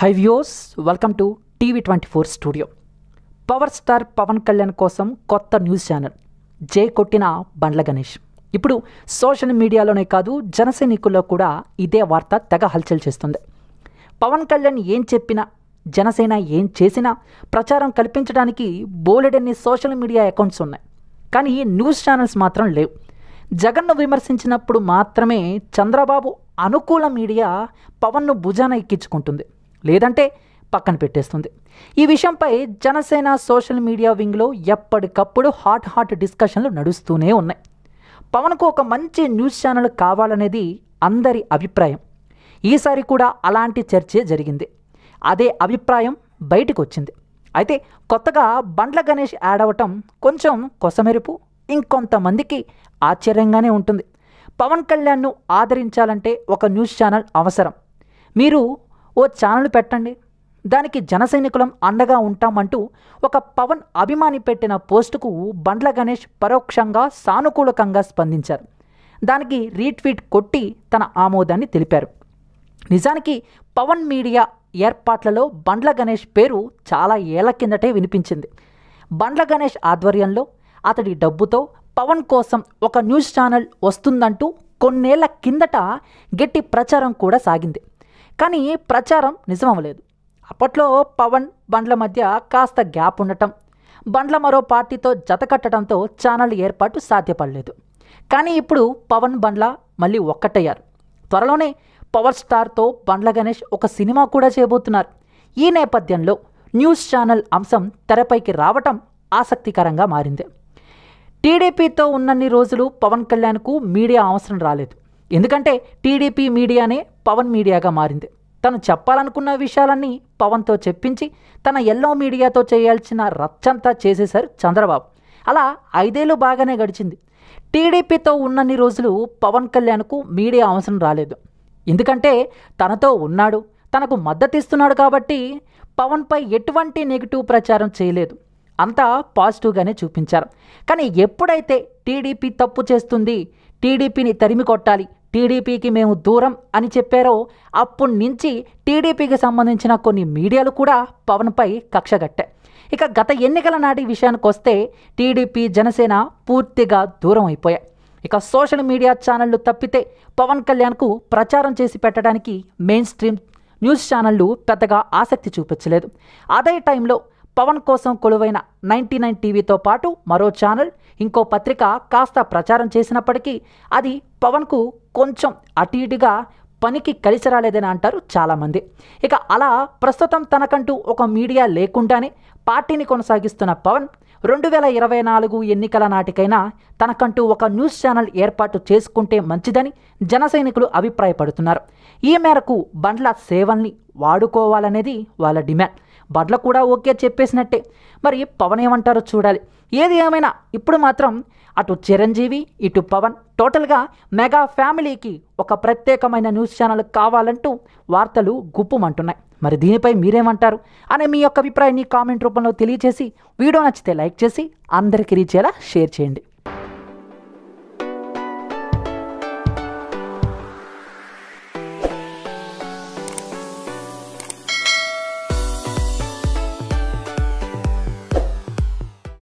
high views welcome to TV twenty four studio power star Pawan Kalyan కోసం కొత్త news channel జే కొట్టిన బండ్ల గణేష్ ఇప్పుడు సోషల్ మీడియాలోనే కాదు జనసైనికుల్లో కూడా ఇదే వార్త తెగ హల్చల్ చేస్తుంది పవన్ కళ్యాణ్ ఏం చెప్పినా జనసేన ఏం చేసినా ప్రచారం కల్పించడానికి బోలెడన్ని సోషల్ మీడియా అకౌంట్స్ ఉన్నాయి కానీ ఈ న్యూస్ ఛానల్స్ మాత్రం లేవు జగన్ను విమర్శించినప్పుడు మాత్రమే చంద్రబాబు అనుకూల మీడియా పవన్ను భుజాన ఎక్కించుకుంటుంది లేదంటే పక్కన పెట్టేస్తుంది ఈ విషయంపై జనసేన సోషల్ మీడియా వింగ్లో ఎప్పటికప్పుడు హాట్ హాట్ డిస్కషన్లు నడుస్తూనే ఉన్నాయి పవన్కు ఒక మంచి న్యూస్ ఛానల్ కావాలనేది అందరి అభిప్రాయం ఈసారి కూడా అలాంటి చర్చే జరిగింది అదే అభిప్రాయం బయటకు వచ్చింది అయితే కొత్తగా బండ్ల గణేష్ యాడ్ అవ్వటం కొంచెం కొసమెరుపు ఇంకొంతమందికి ఆశ్చర్యంగానే ఉంటుంది పవన్ కళ్యాణ్ను ఆదరించాలంటే ఒక న్యూస్ ఛానల్ అవసరం మీరు ఓ ఛానల్ పెట్టండి దానికి జనసైనికులం అండగా ఉంటామంటూ ఒక పవన్ అభిమాని పెట్టిన పోస్టుకు బండ్ల గణేష్ పరోక్షంగా సానుకూలకంగా స్పందించారు దానికి రీట్వీట్ కొట్టి తన ఆమోదాన్ని తెలిపారు నిజానికి పవన్ మీడియా ఏర్పాట్లలో బండ్ల గణేష్ పేరు చాలా ఏళ్ల కిందటే వినిపించింది బండ్ల గణేష్ ఆధ్వర్యంలో అతడి డబ్బుతో పవన్ కోసం ఒక న్యూస్ ఛానల్ వస్తుందంటూ కొన్నేళ్ల కిందట గట్టి ప్రచారం కూడా సాగింది కానీ ప్రచారం నిజం అవ్వలేదు అప్పట్లో పవన్ బండ్ల మధ్య కాస్త గ్యాప్ ఉండటం బండ్ల మరో పార్టీతో జతకట్టడంతో ఛానల్ ఏర్పాటు సాధ్యపడలేదు కానీ ఇప్పుడు పవన్ బండ్ల మళ్ళీ ఒక్కటయ్యారు త్వరలోనే పవర్ స్టార్తో బండ్ల గణేష్ ఒక సినిమా కూడా చేయబోతున్నారు ఈ నేపథ్యంలో న్యూస్ ఛానల్ అంశం తెరపైకి రావటం ఆసక్తికరంగా మారింది టీడీపీతో ఉన్నన్ని రోజులు పవన్ కళ్యాణ్కు మీడియా అవసరం రాలేదు ఎందుకంటే టీడీపీ మీడియానే పవన్ మీడియాగా మారింది తను చెప్పాలనుకున్న విషయాలన్నీ పవన్తో చెప్పించి తన ఎల్లో మీడియాతో చేయాల్సిన రచ్చంతా చేసేశారు చంద్రబాబు అలా ఐదేళ్ళు బాగానే గడిచింది టీడీపీతో ఉన్నన్ని రోజులు పవన్ కళ్యాణ్కు మీడియా అవసరం రాలేదు ఎందుకంటే తనతో ఉన్నాడు తనకు మద్దతిస్తున్నాడు కాబట్టి పవన్పై ఎటువంటి నెగిటివ్ ప్రచారం చేయలేదు అంతా పాజిటివ్గానే చూపించారు కానీ ఎప్పుడైతే టీడీపీ తప్పు చేస్తుంది టీడీపీని తరిమి కొట్టాలి టీడీపీకి మేము దూరం అని చెప్పారో అప్పటి నుంచి టీడీపీకి సంబంధించిన కొన్ని మీడియాలు కూడా పవన్పై కక్షగట్టాయి ఇక గత ఎన్నికల నాటి విషయానికి వస్తే టీడీపీ జనసేన పూర్తిగా దూరం అయిపోయాయి ఇక సోషల్ మీడియా ఛానళ్లు తప్పితే పవన్ కళ్యాణ్కు ప్రచారం చేసి పెట్టడానికి మెయిన్ స్ట్రీమ్ న్యూస్ ఛానళ్లు పెద్దగా ఆసక్తి చూపించలేదు అదే టైంలో పవన్ కోసం కొలువైన నైంటీ నైన్ టీవీతో పాటు మరో ఛానల్ ఇంకో పత్రిక కాస్త ప్రచారం చేసినప్పటికీ అది పవన్కు కొంచెం అటు ఇటుగా పనికి కలిసి రాలేదని అంటారు చాలామంది ఇక అలా ప్రస్తుతం తనకంటూ ఒక మీడియా లేకుండానే పార్టీని కొనసాగిస్తున్న పవన్ రెండు వేల ఇరవై నాలుగు ఎన్నికల నాటికైనా తనకంటూ ఒక న్యూస్ ఛానల్ ఏర్పాటు చేసుకుంటే మంచిదని జనసైనికులు అభిప్రాయపడుతున్నారు ఈ మేరకు బండ్ల సేవల్ని వాడుకోవాలనేది వాళ్ళ డిమాండ్ బడ్ల కూడా ఓకే చెప్పేసినట్టే మరి పవన్ ఏమంటారో చూడాలి ఏది ఏమైనా ఇప్పుడు మాత్రం అటు చిరంజీవి ఇటు పవన్ టోటల్గా మెగా ఫ్యామిలీకి ఒక ప్రత్యేకమైన న్యూస్ ఛానల్ కావాలంటూ వార్తలు గుప్పుమంటున్నాయి మరి దీనిపై మీరేమంటారు అనే మీ యొక్క అభిప్రాయాన్ని కామెంట్ రూపంలో తెలియజేసి వీడియో నచ్చితే లైక్ చేసి అందరికీ రీచేలా షేర్ చేయండి